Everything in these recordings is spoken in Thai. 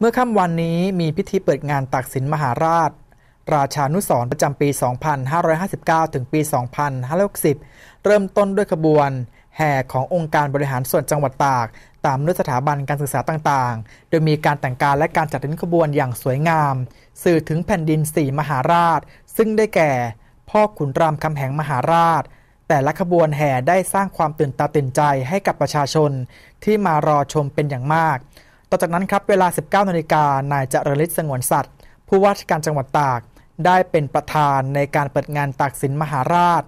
เมื่อค่ำวันนี้มีพิธีเปิดงานตักสินมหาราช ราชานุสรประจำปี 2559 ถึงปี 2560 เริ่มต้นด้วยขบวน แห่ขององค์การบริหารส่วนจังหวัดตาก ตามนุสถาบันการศึกษาต่างๆ โดยมีการแต่งการและการจัดริ้นขบวนอย่างสวยงาม สื่อถึงแผ่นดินสี่มหาราช ซึ่งได้แก่ พ่อขุนรามคำแหงมหาราช แต่ละขบวนแห่ได้สร้างความตื่นตาตื่นใจให้กับประชาชน ที่มารอชมเป็นอย่างมากต่อจากนั้นครับเวลา 19นาฬิกานายจระลิศสงวนสัตว์ ผู้ว่าราชการจังหวัดตากได้เป็นประธานในการเปิดงานตากสินมหาราช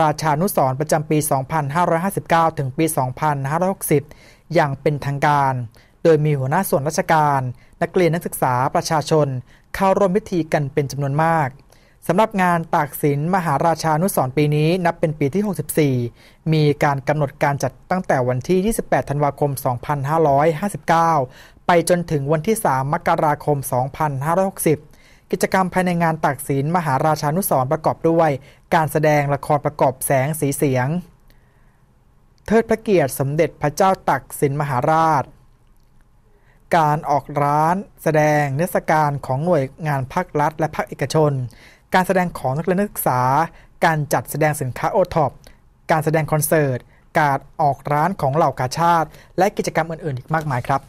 ราชานุสรประจำปี 2559 ถึงปี 2560 อย่างเป็นทางการ โดยมีหัวหน้าส่วนราชการ นักเรียนนักศึกษาประชาชนเข้าร่วมพิธีกันเป็นจำนวนมากสำหรับงานตากสินมหาราชานุสรปีนี้นับเป็นปีที่ 64 มีการกำหนดการจัดตั้งแต่วันที่ 28 ธันวาคม 2559 ไปจนถึงวันที่3มกราคม 2560 กิจกรรมภายในงานตากสินมหาราชานุสรประกอบด้วย การแสดงละครประกอบแสงสีเสียงเทิดพระเกียรติสมเด็จพระเจ้าตากสินมหาราช การออกร้าน แสดงนิทรรศการของหน่วยงานภาครัฐและภาคเอกชนการแสดงของนักเรียนนักศึกษา การจัดแสดงสินค้าโอท็อปการแสดงคอนเสิร์ต การออกร้านของเหล่ากาชาติ และกิจกรรมอื่นๆ อีกมากมายครับ